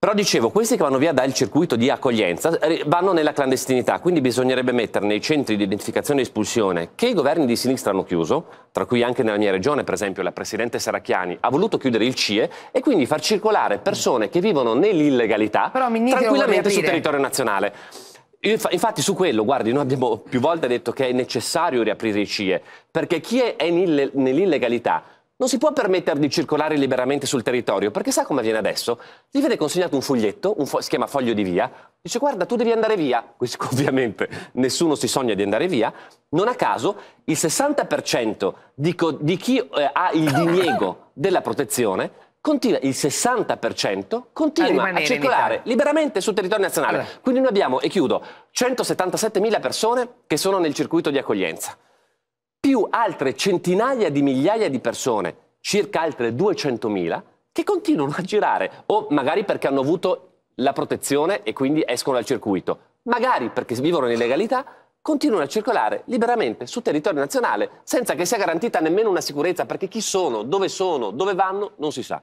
Però dicevo, questi che vanno via dal circuito di accoglienza eh, vanno nella clandestinità, quindi bisognerebbe mettere nei centri di identificazione e espulsione che i governi di sinistra hanno chiuso, tra cui anche nella mia regione, per esempio, la Presidente Seracchiani ha voluto chiudere il CIE e quindi far circolare persone che vivono nell'illegalità tranquillamente sul territorio nazionale. Infatti su quello, guardi, noi abbiamo più volte detto che è necessario riaprire i CIE, perché chi è nell'illegalità non si può permettere di circolare liberamente sul territorio, perché sa come avviene adesso? Gli viene consegnato un foglietto, un fo- si chiama foglio di via, dice guarda tu devi andare via, questo ovviamente nessuno si sogna di andare via, non a caso il 60% di, co- di chi eh, ha il diniego della protezione Continua, il 60% continua a, a circolare liberamente sul territorio nazionale. Allora. Quindi noi abbiamo, e chiudo, 177.000 persone che sono nel circuito di accoglienza più altre centinaia di migliaia di persone, circa altre 200.000, che continuano a girare, o magari perché hanno avuto la protezione e quindi escono dal circuito, magari perché vivono in illegalità, continuano a circolare liberamente sul territorio nazionale senza che sia garantita nemmeno una sicurezza, perché chi sono, dove sono, dove vanno, non si sa.